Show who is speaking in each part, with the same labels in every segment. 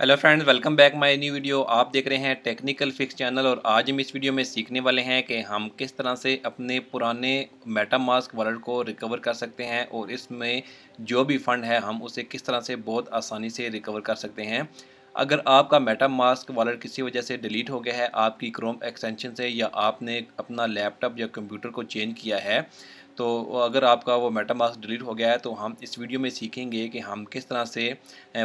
Speaker 1: hello friends welcome back my new video आप देख रहे हैं टेक्निकल फिक्स चैनल और आज हम इस वीडियो में सीखने वाले हैं कि हम किस तरह से अपने पुराने मेटामास्क वॉलेट को रिकवर कर सकते हैं और इसमें जो भी फंड है हम उसे किस तरह से बहुत आसानी से रिकवर कर सकते हैं अगर आपका मेटा मास्क वॉलेट किसी वजह से डिलीट हो गया है आपकी क्रोम एक्सटेंशन से या आपने अपना लैपटॉप या कंप्यूटर को चेंज किया है तो अगर आपका वो मेटामास्क डिलीट हो गया है तो हम इस वीडियो में सीखेंगे कि हम किस तरह से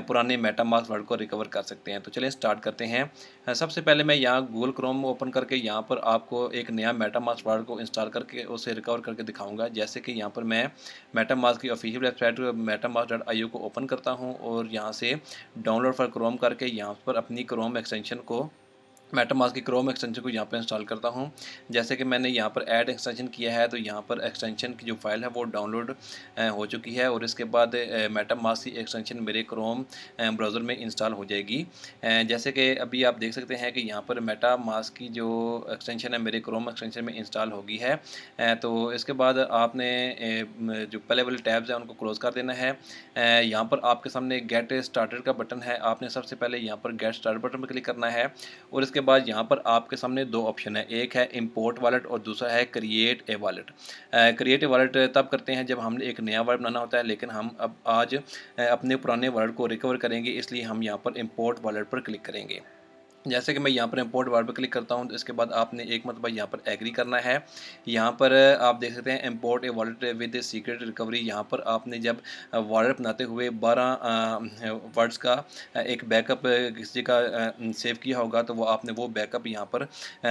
Speaker 1: पुराने मेटामास्क वर्ड को रिकवर कर सकते हैं तो चलिए स्टार्ट करते हैं सबसे पहले मैं यहाँ गूगल क्रोम ओपन करके यहाँ पर आपको एक नया मेटामास्क वर्ड को इंस्टॉल करके उसे रिकवर करके दिखाऊँगा जैसे कि यहाँ पर मैं मेटामास्क की ऑफिशियल वेबसाइट डॉट मेटामास्क को ओपन करता हूँ और यहाँ से डाउनलोड फॉर क्रोम करके यहाँ पर अपनी क्रोम एक्सटेंशन को मेटामास की क्रोम एक्सटेंशन को यहाँ पर इंस्टॉल करता हूँ जैसे कि मैंने यहाँ पर ऐड एक्सटेंशन किया है तो यहाँ पर एक्सटेंशन की जो फाइल है वो डाउनलोड हो चुकी है और इसके बाद मेटामास की एक्सटेंशन मेरे क्रोम ब्राउज़र में इंस्टॉल हो जाएगी जैसे कि अभी आप देख सकते हैं कि यहाँ पर मेटामास की जो एक्सटेंशन है मेरे क्रोम एक्सटेंशन में इंस्टॉल होगी है तो इसके बाद आपने जो पहले वाले टैब्स हैं उनको क्लोज़ कर देना है यहाँ पर आपके सामने गेट स्टार्टर का बटन है आपने सबसे पहले यहाँ पर गेट स्टार्ट बटन पर क्लिक करना है और इसके के बाद यहाँ पर आपके सामने दो ऑप्शन है एक है इम्पोर्ट वालेट और दूसरा है create a wallet create a wallet तब करते हैं जब हमने एक नया वालेट बनाना होता है लेकिन हम अब आज अपने पुराने वालेट को रिकवर करेंगे इसलिए हम यहाँ पर इम्पोर्ट वालेट पर क्लिक करेंगे जैसे कि मैं यहाँ पर इम्पोर्ट वार्ड पर क्लिक करता हूँ तो इसके बाद आपने एक मतलब यहाँ पर एग्री करना है यहाँ पर आप देख सकते हैं import a wallet with a secret recovery यहाँ पर आपने जब वॉलेट बनाते हुए बारह वर्ड्स का एक बैकअप किसी का सेव किया होगा तो वो आपने वो बैकअप यहाँ पर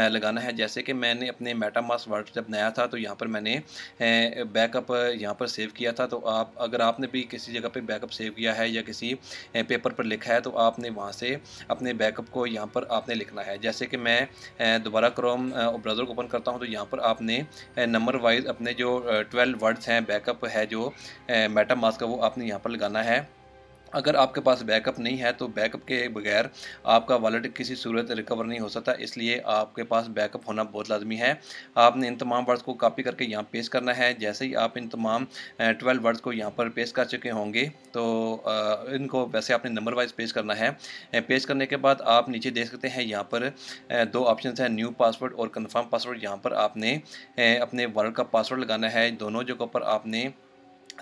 Speaker 1: लगाना है जैसे कि मैंने अपने मेटामास वर्ड जब नया था तो यहाँ पर मैंने बैकअप यहाँ पर सेव किया था तो आप अगर आपने भी किसी जगह पर बैकअप सेव किया है या किसी पेपर पर लिखा है तो आपने वहाँ से अपने बैकअप को यहाँ पर पर आपने लिखना है जैसे कि मैं दोबारा क्रोम ब्राउज़र को ओपन करता हूँ तो यहाँ पर आपने नंबर वाइज अपने जो ट्वेल्व वर्ड्स हैं बैकअप है जो मेटा मास्क का वो आपने यहाँ पर लगाना है अगर आपके पास बैकअप नहीं है तो बैकअप के बगैर आपका वॉलेट किसी सूरत रिकवर नहीं हो सकता इसलिए आपके पास बैकअप होना बहुत लाजमी है आपने इन तमाम वर्ड्स को कॉपी करके यहाँ पेश करना है जैसे ही आप इन तमाम ट्वेल्व वर्ड्स को यहाँ पर पेश कर चुके होंगे तो इनको वैसे आपने नंबर वाइज पेश करना है पेश करने के बाद आप नीचे देख सकते हैं यहाँ पर दो ऑप्शन हैं न्यू पासवर्ड और कन्फर्म पासवर्ड यहाँ पर आपने अपने वर्ल्ड का पासवर्ड लगाना है दोनों जगहों पर आपने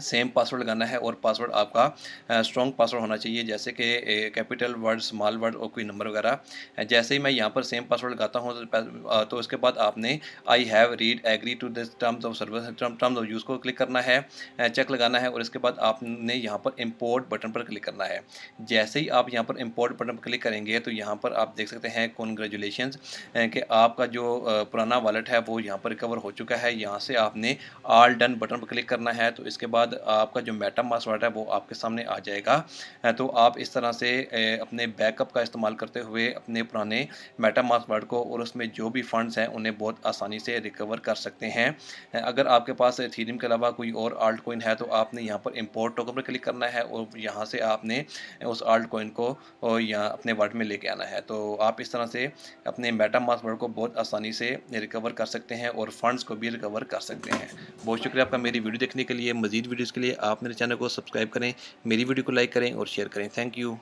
Speaker 1: सेम पासवर्ड लगाना है और पासवर्ड आपका स्ट्रॉन्ग पासवर्ड होना चाहिए जैसे कि कैपिटल वर्ड स्मॉल वर्ड और कोई नंबर वगैरह जैसे ही मैं यहाँ पर सेम पासवर्ड लगाता हूँ तो, तो, उसके बाद आपने I have read agree to this terms of service terms of use को क्लिक करना है चेक लगाना है और इसके बाद आपने यहाँ पर इम्पोर्ट बटन पर क्लिक करना है जैसे ही आप यहाँ पर इम्पोर्ट बटन पर क्लिक करेंगे तो यहाँ पर आप देख सकते हैं कॉन्ग्रेजुलेशन कि आपका जो पुराना वॉलेट है वो यहाँ पर रिकवर हो चुका है यहाँ से आपने आल डन बटन पर क्लिक करना है तो इसके बाद बाद आपका जो मेटा पासवर्ड है वो आपके सामने आ जाएगा तो आप इस तरह से अपने बैकअप का इस्तेमाल करते हुए अपने पुराने मेटा पासवर्ड को और उसमें जो भी फंड्स हैं उन्हें बहुत आसानी से रिकवर कर सकते हैं अगर आपके पास थीरियम के अलावा कोई और आल्ट कोइन है तो आपने यहाँ पर इम्पोर्ट टोकन पर क्लिक करना है और यहाँ से आपने उस आल्ट कोइन को यहाँ अपने वर्ड में लेके आना है तो आप इस तरह से अपने मेटा पासवर्ड को बहुत आसानी से रिकवर कर सकते हैं और फंड्स को भी रिकवर कर सकते हैं बहुत शुक्रिया आपका मेरी वीडियो देखने के लिए मजीद वीडियोज़ के लिए आप मेरे चैनल को सब्सक्राइब करें मेरी वीडियो को लाइक करें और शेयर करें थैंक यू